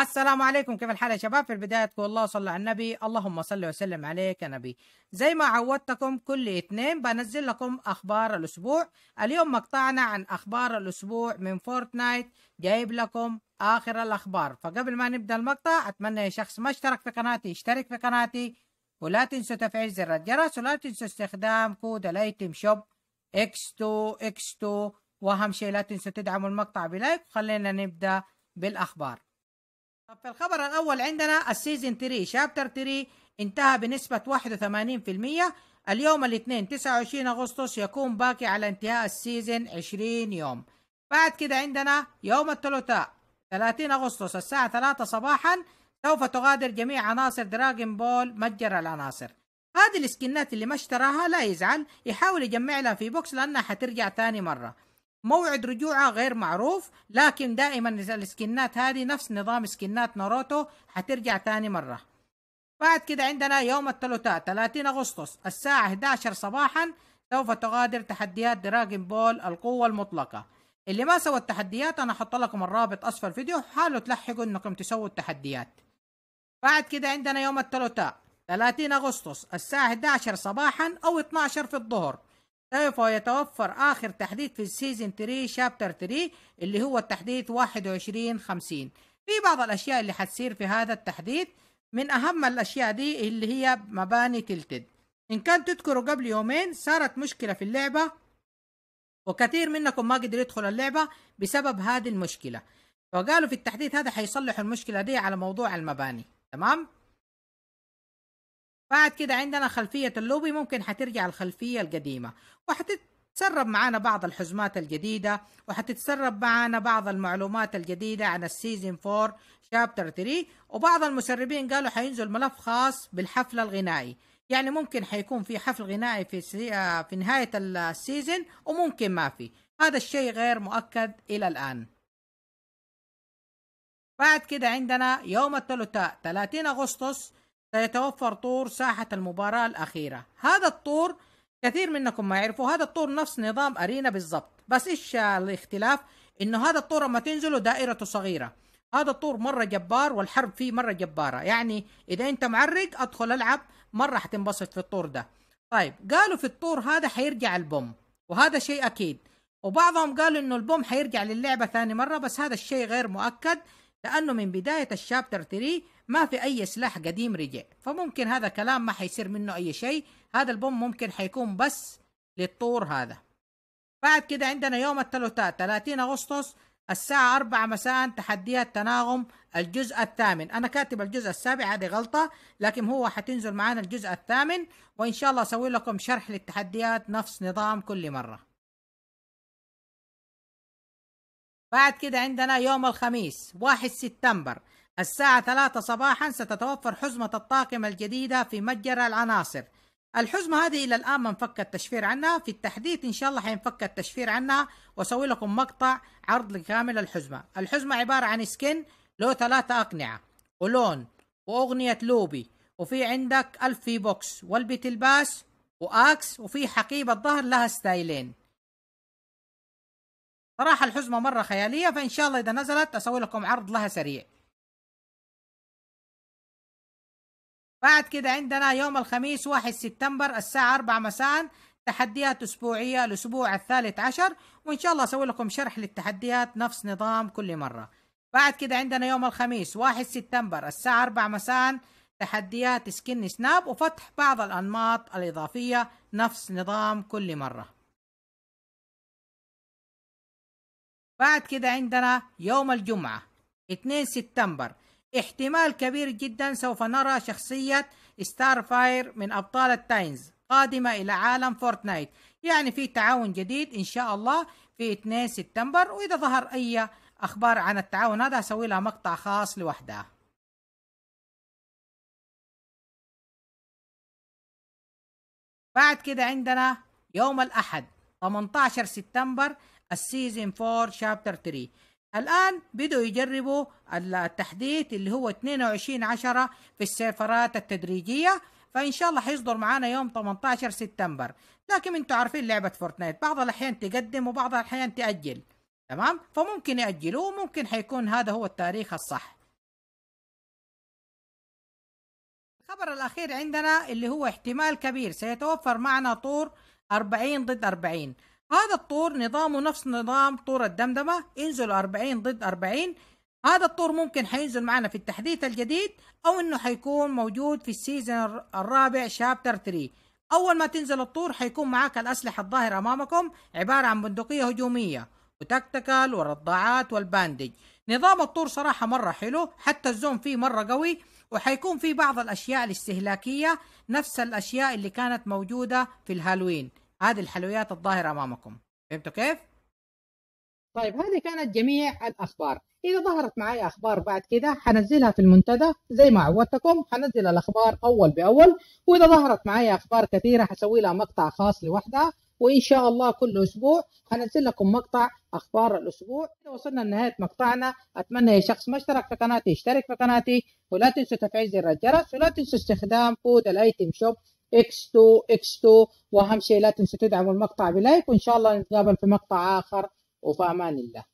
السلام عليكم كيف الحال يا شباب في البداية تقول الله صلى على النبي اللهم صل وسلم عليك يا نبي زي ما عودتكم كل اثنين بنزل لكم أخبار الأسبوع اليوم مقطعنا عن أخبار الأسبوع من فورتنايت جايب لكم آخر الأخبار فقبل ما نبدأ المقطع أتمنى يا شخص ما اشترك في قناتي اشترك في قناتي ولا تنسوا تفعيل زر الجرس ولا تنسوا استخدام كود الايتم شوب اكس 2 اكس 2 وأهم شيء لا تنسوا تدعموا المقطع بلايك وخلينا نبدأ بالأخبار طب في الخبر الأول عندنا السيزون 3 شابتر 3 انتهى بنسبة 81% اليوم الاثنين 29 أغسطس يكون باقي على انتهاء السيزون 20 يوم بعد كده عندنا يوم الثلاثاء 30 أغسطس الساعة 3 صباحا سوف تغادر جميع عناصر دراجون بول متجر العناصر هذه السكنات اللي ما اشتراها لا يزعل يحاول يجمع لها في بوكس لأنها حترجع ثاني مرة موعد رجوعها غير معروف لكن دائما السكنات هذه نفس نظام سكنات ناروتو حترجع ثاني مرة بعد كده عندنا يوم الثلاثاء 30 أغسطس الساعة 11 صباحا سوف تغادر تحديات دراجون بول القوة المطلقة اللي ما سوى التحديات أنا أحط لكم الرابط أسفل الفيديو حاولوا تلحقوا إنكم تسووا التحديات بعد كده عندنا يوم الثلاثاء 30 أغسطس الساعة 11 صباحا أو 12 في الظهر سوف يتوفر آخر تحديث في السيزون 3 شابتر 3 اللي هو التحديث 21 50 في بعض الأشياء اللي حتصير في هذا التحديث من أهم الأشياء دي اللي هي مباني تلتد إن كان تذكروا قبل يومين صارت مشكلة في اللعبة وكثير منكم ما قدر يدخل اللعبة بسبب هذه المشكلة فقالوا في التحديث هذا حيصلحوا المشكلة دي على موضوع المباني تمام؟ بعد كده عندنا خلفية اللوبي ممكن حترجع الخلفية القديمة وحتتسرب معانا بعض الحزمات الجديدة وحتتسرب معانا بعض المعلومات الجديدة عن السيزن 4 شابتر 3 وبعض المسربين قالوا حينزل ملف خاص بالحفل الغنائي يعني ممكن حيكون في حفل غنائي في آه، في نهاية السيزن وممكن ما في هذا الشيء غير مؤكد إلى الآن بعد كده عندنا يوم الثلاثاء 30 أغسطس سيتوفر طور ساحة المباراة الأخيرة هذا الطور كثير منكم ما يعرفوا هذا الطور نفس نظام أرينا بالضبط بس إيش الاختلاف إنه هذا الطور ما تنزله دائرته صغيرة هذا الطور مرة جبار والحرب فيه مرة جبارة يعني إذا أنت معرق أدخل ألعب مرة حتنبسط في الطور ده طيب قالوا في الطور هذا حيرجع البوم وهذا شيء أكيد وبعضهم قالوا إنه البوم حيرجع للعبة ثاني مرة بس هذا الشيء غير مؤكد لأنه من بداية الشابتر 3 ما في أي سلاح قديم رجع فممكن هذا كلام ما حيصير منه أي شيء هذا البوم ممكن حيكون بس للطور هذا بعد كده عندنا يوم الثلاثاء 30 أغسطس الساعة 4 مساء تحديات تناغم الجزء الثامن أنا كاتب الجزء السابع هذه غلطة لكن هو حتنزل معانا الجزء الثامن وإن شاء الله أسوي لكم شرح للتحديات نفس نظام كل مرة بعد كده عندنا يوم الخميس 1 سبتمبر الساعة 3 صباحا ستتوفر حزمة الطاقم الجديدة في متجر العناصر الحزمة هذه إلى الآن ما انفك التشفير عنها في التحديث إن شاء الله حينفك التشفير عنها وأسوي لكم مقطع عرض لكامل الحزمة الحزمة عبارة عن سكن له ثلاثة أقنعة ولون وأغنية لوبي وفي عندك ألف في بوكس والبيت الباس وآكس وفي حقيبة ظهر لها ستايلين صراحة الحزمه مره خياليه فان شاء الله اذا نزلت اسوي لكم عرض لها سريع بعد كده عندنا يوم الخميس 1 سبتمبر الساعة 4 مساء تحديات أسبوعية الأسبوع الثالث عشر وإن شاء الله أسوي لكم شرح للتحديات نفس نظام كل مرة بعد كده عندنا يوم الخميس 1 سبتمبر الساعة 4 مساء تحديات سكن سناب وفتح بعض الأنماط الإضافية نفس نظام كل مرة بعد كده عندنا يوم الجمعة 2 سبتمبر احتمال كبير جدا سوف نرى شخصية ستار فاير من أبطال التاينز قادمة إلى عالم فورتنايت يعني في تعاون جديد إن شاء الله في 2 سبتمبر وإذا ظهر أي أخبار عن التعاون هذا أسوي لها مقطع خاص لوحدها بعد كده عندنا يوم الأحد 18 سبتمبر السيزون 4 شابتر 3 الآن بدوا يجربوا التحديث اللي هو 22 10 في السيرفرات التدريجية فإن شاء الله حيصدر معانا يوم 18 سبتمبر لكن انتم عارفين لعبة فورتنايت بعض الأحيان تقدم وبعض الأحيان تأجل تمام فممكن ياجلوا وممكن حيكون هذا هو التاريخ الصح الخبر الأخير عندنا اللي هو احتمال كبير سيتوفر معنا طور 40 ضد 40 هذا الطور نظامه نفس نظام طور الدمدمة انزل 40 ضد 40 هذا الطور ممكن حينزل معنا في التحديث الجديد او انه حيكون موجود في السيزون الرابع شابتر 3 اول ما تنزل الطور حيكون معاك الاسلحة الظاهرة امامكم عبارة عن بندقية هجومية وتكتكل ورضاعات والباندج نظام الطور صراحة مرة حلو حتى الزوم فيه مرة قوي وحيكون فيه بعض الأشياء الاستهلاكية نفس الأشياء اللي كانت موجودة في الهالوين هذه الحلويات الظاهرة أمامكم فهمتوا كيف؟ طيب هذه كانت جميع الأخبار إذا ظهرت معي أخبار بعد كده حنزلها في المنتدى زي ما عودتكم حنزل الأخبار أول بأول وإذا ظهرت معي أخبار كثيرة حسوي لها مقطع خاص لوحدها وإن شاء الله كل أسبوع حنزل لكم مقطع أخبار الأسبوع إذا وصلنا لنهاية مقطعنا أتمنى يا شخص ما اشترك في قناتي اشترك في قناتي ولا تنسوا تفعيل زر الجرس ولا تنسوا استخدام كود الايتم شوب X2 X2 واهم شيء لا تنسوا تدعموا المقطع بلايك وان شاء الله نتقابل في مقطع اخر وفي امان الله